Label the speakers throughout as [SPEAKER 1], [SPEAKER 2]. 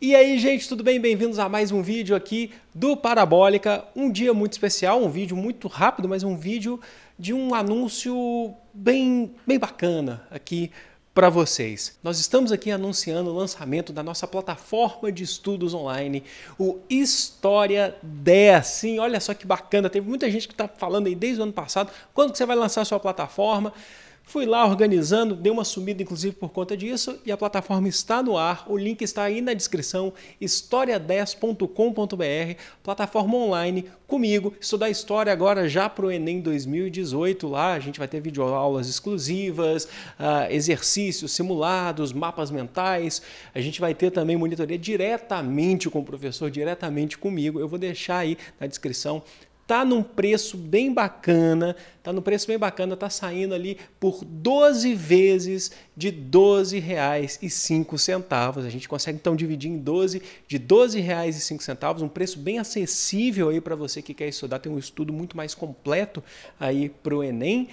[SPEAKER 1] E aí, gente, tudo bem? Bem-vindos a mais um vídeo aqui do Parabólica. Um dia muito especial, um vídeo muito rápido, mas um vídeo de um anúncio bem, bem bacana aqui para vocês. Nós estamos aqui anunciando o lançamento da nossa plataforma de estudos online, o História 10. Sim, olha só que bacana, teve muita gente que está falando aí desde o ano passado, quando que você vai lançar a sua plataforma? Fui lá organizando, dei uma sumida inclusive por conta disso e a plataforma está no ar. O link está aí na descrição, história10.com.br, plataforma online comigo, estudar história agora já para o Enem 2018 lá. A gente vai ter videoaulas exclusivas, uh, exercícios simulados, mapas mentais. A gente vai ter também monitoria diretamente com o professor, diretamente comigo. Eu vou deixar aí na descrição tá num preço bem bacana, tá num preço bem bacana, tá saindo ali por 12 vezes de 12 reais e centavos. A gente consegue então dividir em 12 de 12 reais e centavos, um preço bem acessível aí para você que quer estudar, tem um estudo muito mais completo aí para o Enem.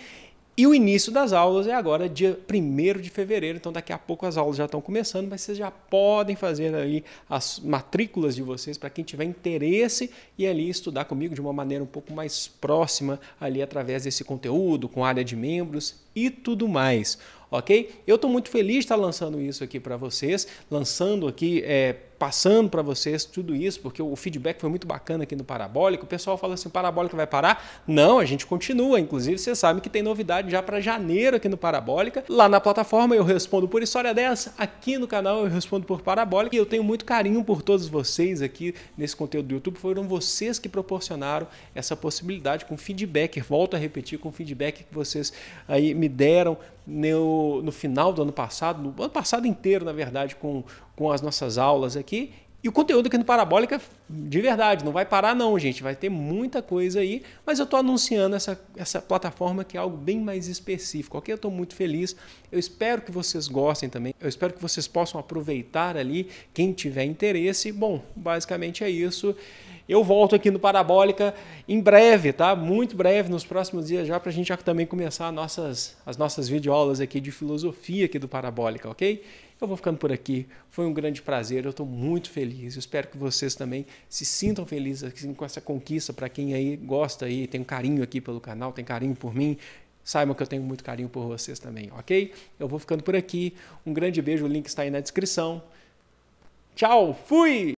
[SPEAKER 1] E o início das aulas é agora, dia 1 de fevereiro, então daqui a pouco as aulas já estão começando, mas vocês já podem fazer ali as matrículas de vocês para quem tiver interesse e ali estudar comigo de uma maneira um pouco mais próxima ali através desse conteúdo, com área de membros e tudo mais ok? Eu estou muito feliz de estar lançando isso aqui para vocês, lançando aqui, é, passando para vocês tudo isso, porque o feedback foi muito bacana aqui no Parabólico. O pessoal fala assim, o Parabólica vai parar? Não, a gente continua. Inclusive, vocês sabem que tem novidade já para janeiro aqui no Parabólica. Lá na plataforma eu respondo por História 10, aqui no canal eu respondo por Parabólica. E eu tenho muito carinho por todos vocês aqui nesse conteúdo do YouTube. Foram vocês que proporcionaram essa possibilidade com feedback. Volto a repetir, com feedback que vocês aí me deram no, no final do ano passado, no ano passado inteiro, na verdade, com, com as nossas aulas aqui. E o conteúdo aqui no Parabólica, de verdade, não vai parar não, gente. Vai ter muita coisa aí, mas eu estou anunciando essa, essa plataforma que é algo bem mais específico. Ok? Eu estou muito feliz. Eu espero que vocês gostem também. Eu espero que vocês possam aproveitar ali, quem tiver interesse. Bom, basicamente é isso. Eu volto aqui no Parabólica em breve, tá? Muito breve, nos próximos dias já, para a gente já também começar nossas, as nossas videoaulas aqui de filosofia aqui do Parabólica, ok? Eu vou ficando por aqui. Foi um grande prazer. Eu estou muito feliz. Eu espero que vocês também se sintam felizes assim, com essa conquista. Para quem aí gosta aí, tem um carinho aqui pelo canal, tem carinho por mim. Saibam que eu tenho muito carinho por vocês também, ok? Eu vou ficando por aqui. Um grande beijo. O link está aí na descrição. Tchau. Fui.